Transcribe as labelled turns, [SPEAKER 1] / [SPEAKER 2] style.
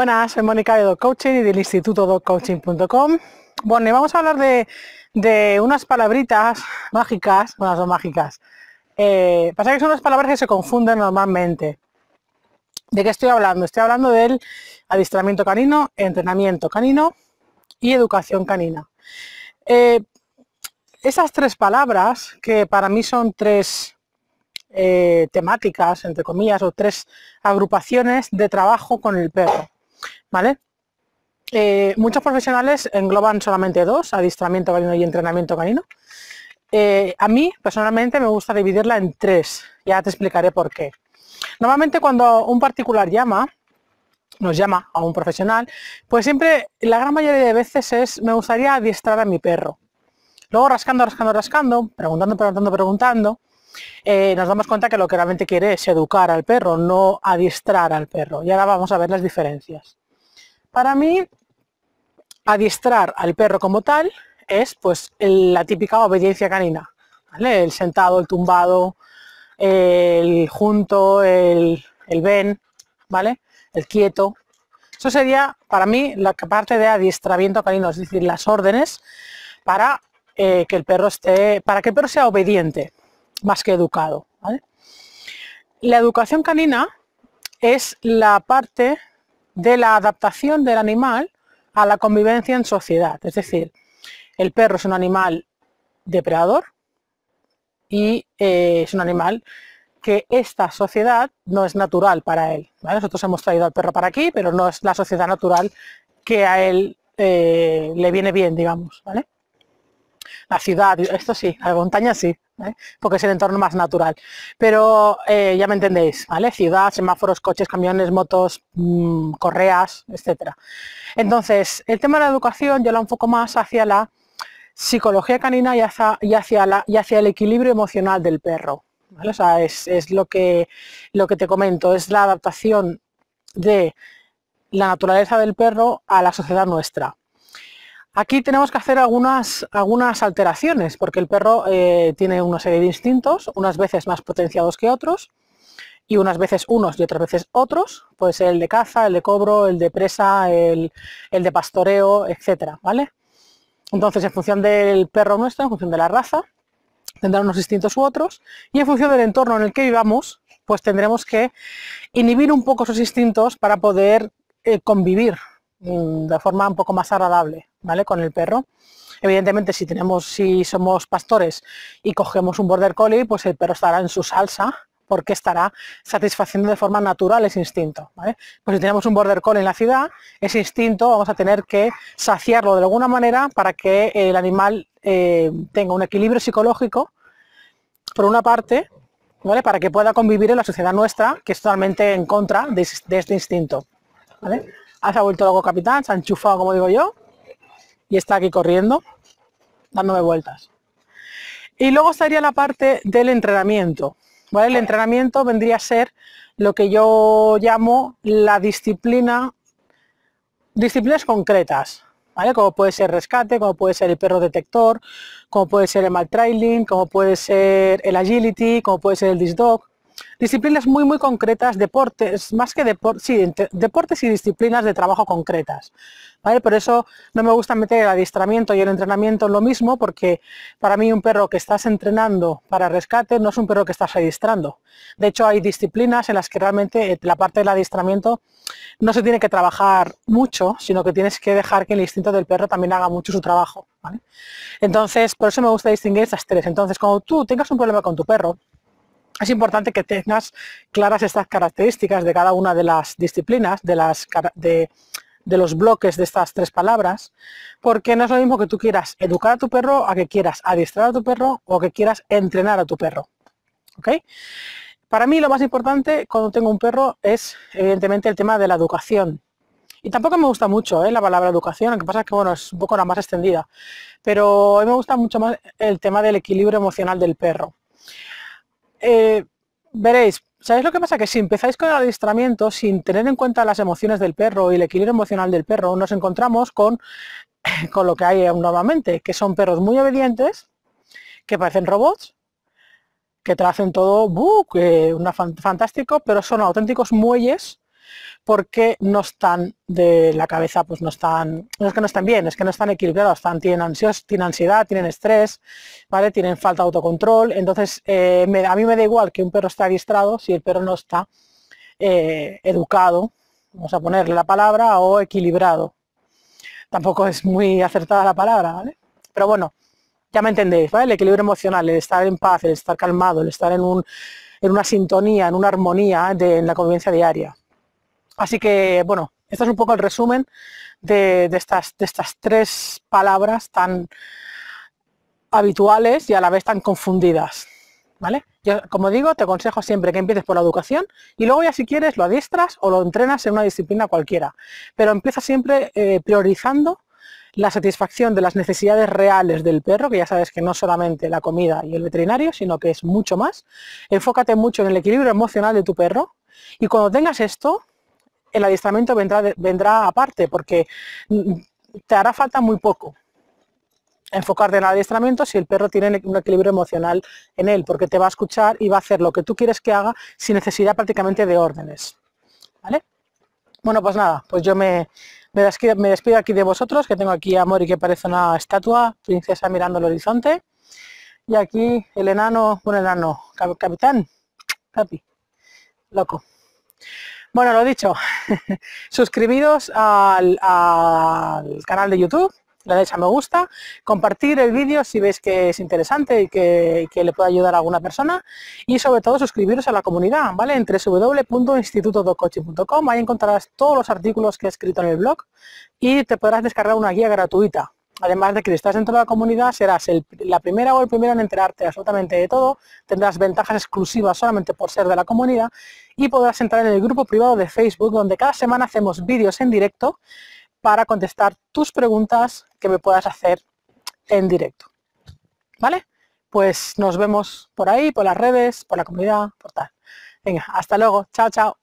[SPEAKER 1] Buenas, soy Mónica de Dog Coaching y del instituto dogcoaching.com. Bueno, y vamos a hablar de, unas palabritas mágicas, bueno, son mágicas. Eh, pasa que son unas palabras que se confunden normalmente. ¿De qué estoy hablando? Estoy hablando del adiestramiento canino, entrenamiento canino y educación canina. Eh, esas tres palabras, que para mí son tres eh, temáticas, entre comillas, o tres agrupaciones de trabajo con el perro. ¿vale? Eh, muchos profesionales engloban solamente dos, adiestramiento canino y entrenamiento canino. Eh, a mí, personalmente, me gusta dividirla en tres. Ya te explicaré por qué. Normalmente cuando un particular llama, nos llama a un profesional, pues siempre, la gran mayoría de veces es, me gustaría adiestrar a mi perro. Luego rascando, rascando, rascando, preguntando, preguntando, preguntando, eh, nos damos cuenta que lo que realmente quiere es educar al perro, no adiestrar al perro. Y ahora vamos a ver las diferencias. Para mí, adiestrar al perro como tal es pues la típica obediencia canina, el sentado, el tumbado, el junto, el, ven, ¿vale? el quieto. Eso sería para mí la parte de adiestramiento canino, es decir, las órdenes para eh, que el perro esté, para que el perro sea obediente más que educado. La educación canina es la parte de la adaptación del animal a la convivencia en sociedad. Es decir, el perro es un animal depredador y eh, es un animal que esta sociedad no es natural para él. Nosotros hemos traído al perro para aquí, pero no es la sociedad natural que a él eh, le viene bien, digamos. La ciudad, esto sí, la montaña sí, ¿eh? porque es el entorno más natural. Pero eh, ya me entendéis, ¿vale? Ciudad, semáforos, coches, camiones, motos, mm, correas, etcétera. Entonces, el tema de la educación yo la enfoco más hacia la psicología canina y hacia, el equilibrio emocional del perro. es, lo, que, lo que te comento, es la adaptación de la naturaleza del perro a la sociedad nuestra. Aquí tenemos que hacer algunas, algunas alteraciones, porque el perro eh, tiene una serie de instintos, unas veces más potenciados que otros, y unas veces unos y otras veces otros, puede ser el de caza, el de cobro, el de presa, el, de pastoreo, etc. ¿vale? Entonces, en función del perro nuestro, en función de la raza, tendrá unos instintos u otros, y en función del entorno en el que vivamos, pues tendremos que inhibir un poco esos instintos para poder eh, convivir Mm, de forma un poco más agradable, ¿vale? Con el perro. Evidentemente, si tenemos, si somos pastores y cogemos un border collie, pues el perro estará en su salsa porque estará satisfaciendo de forma natural ese instinto. Pues si tenemos un border collie en la ciudad, ese instinto vamos a tener que saciarlo de alguna manera para que el animal eh, tenga un equilibrio psicológico, por una parte, ¿vale? para que pueda convivir en la sociedad nuestra, que es totalmente en contra de, este instinto. ¿vale? ha vuelto loco capitán, se ha enchufado, como digo yo, y está aquí corriendo, dándome vueltas. Y luego estaría la parte del entrenamiento. El entrenamiento vendría a ser lo que yo llamo la disciplina, disciplinas concretas, Como puede ser rescate, como puede ser el perro detector, como puede ser el mal trailing, como puede ser el agility, como puede ser el disc disciplinas muy, muy concretas, deportes, más que deportes, sí, deportes y disciplinas de trabajo concretas. ¿vale? Por eso no me gusta meter el adiestramiento y el entrenamiento en lo mismo, porque para mí un perro que estás entrenando para rescate no es un perro que estás adiestrando. De hecho, hay disciplinas en las que realmente eh, la parte del adiestramiento no se tiene que trabajar mucho, sino que tienes que dejar que el instinto del perro también haga mucho su trabajo. Entonces, por eso me gusta distinguir estas tres. Entonces, cuando tú tengas un problema con tu perro, es importante que tengas claras estas características de cada una de las disciplinas, de, los bloques de estas tres palabras, porque no es lo mismo que tú quieras educar a tu perro a que quieras adiestrar a tu perro o que quieras entrenar a tu perro. Para mí lo más importante cuando tengo un perro es evidentemente el tema de la educación. Y tampoco me gusta mucho ¿eh? la palabra educación, lo que pasa es que bueno, es un poco la más extendida. Pero a mí me gusta mucho más el tema del equilibrio emocional del perro. Eh, veréis, ¿sabéis lo que pasa? Que si empezáis con el adiestramiento sin tener en cuenta las emociones del perro y el equilibrio emocional del perro, nos encontramos con, con lo que hay nuevamente, que son perros muy obedientes, que parecen robots, que te hacen todo, buh que fantástico, pero son auténticos muelles porque no están de la cabeza, pues no están, es que no están bien, es que no están equilibrados, están, tienen, tienen ansiedad, tienen estrés, ¿vale? tienen falta de autocontrol, entonces eh, a mí me da igual que un perro esté adiestrado si el perro no está eh, educado, vamos a ponerle la palabra, o equilibrado. Tampoco es muy acertada la palabra, ¿vale? Pero bueno, ya me entendéis, ¿vale? El equilibrio emocional, el estar en paz, el estar calmado, el estar en, una sintonía, en una armonía ¿eh? de, en la convivencia diaria. Así que, bueno, este es un poco el resumen de, estas, tres palabras tan habituales y a la vez tan confundidas. ¿Vale? como digo, te aconsejo siempre que empieces por la educación y luego ya si quieres lo adiestras o lo entrenas en una disciplina cualquiera. Pero empieza siempre eh, priorizando la satisfacción de las necesidades reales del perro, que ya sabes que no solamente la comida y el veterinario, sino que es mucho más. Enfócate mucho en el equilibrio emocional de tu perro y cuando tengas esto, el adiestramiento vendrá, vendrá aparte porque mm, mm, te hará falta muy poco enfocarte en el adiestramiento si el perro tiene un equilibrio emocional en él, porque te va a escuchar y va a hacer lo que tú quieres que haga sin necesidad prácticamente de órdenes. ¿Vale? Bueno, pues nada, pues yo me, me, despido, aquí de vosotros, que tengo aquí a Mori que parece una estatua, princesa mirando el horizonte, y aquí el enano, un enano, capitán, papi, loco. Bueno, lo dicho, suscribiros al, canal de YouTube, le a me gusta, compartir el vídeo si veis que es interesante y que, le puede ayudar a alguna persona y sobre todo suscribiros a la comunidad, ¿vale? En www.institutodocoaching.com ahí encontrarás todos los artículos que he escrito en el blog y te podrás descargar una guía gratuita Además de que si estás dentro de la comunidad serás la primera o el primero en enterarte absolutamente de todo, tendrás ventajas exclusivas solamente por ser de la comunidad y podrás entrar en el grupo privado de Facebook donde cada semana hacemos vídeos en directo para contestar tus preguntas que me puedas hacer en directo. ¿Vale? Pues nos vemos por ahí, por las redes, por la comunidad, por tal. Venga, hasta luego. Chao, chao.